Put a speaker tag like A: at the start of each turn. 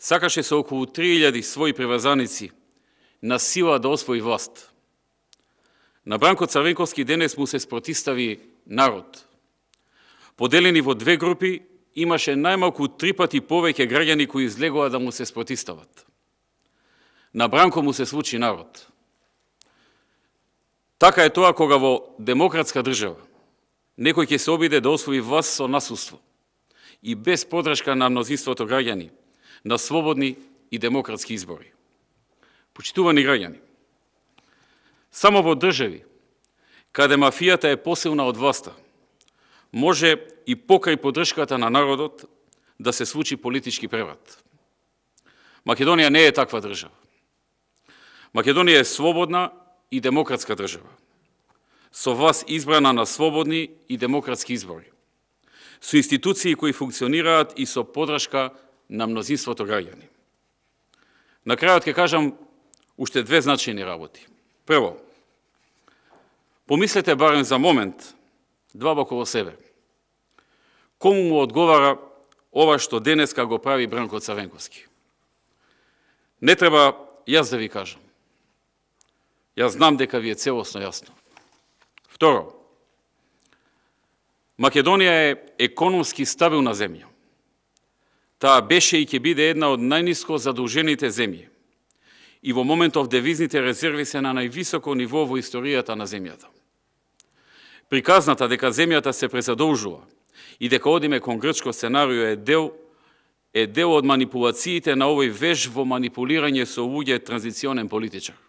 A: сакаше со околу 3000 своји превазаници на сила да освои власт. На Бранко Царенковски денес му се спротистави народ. Поделени во две групи, имаше најмалку три пати повеќе граѓани кои излегува да му се спротистават. На Бранко му се случи народ. Така е тоа кога во демократска држава некој ќе се обиде да освои власт со насуство и без подршка на мнозинството граѓани – на слободни и демократски избори. Почитувани граѓани, само во држави, каде мафијата е посилна од власта, може и покрај поддршката на народот да се случи политички преврат. Македонија не е таква држава. Македонија е слободна и демократска држава. Со вас избрана на слободни и демократски избори. Со институции кои функционираат и со подршка на мнозинството граѓани. На крајот ќе кажам уште две значени работи. Прво, помислете барем за момент длабоко во себе. Кому му одговара ова што денеска го прави Бранко Царенковски? Не треба јас да ви кажам. Јас знам дека ви е целосно јасно. Второ, Македонија е економски стабилна земја. Таа беше и ќе биде една од најниско задолжените земји. И во моментов девизните резерви се на највисоко ниво во историјата на земјата. Приказната дека земјата се презадолжува и дека одиме кон грчко сценарио е дел е дел од манипулациите на овој веж во манипулирање со луѓе транзиционен политичар.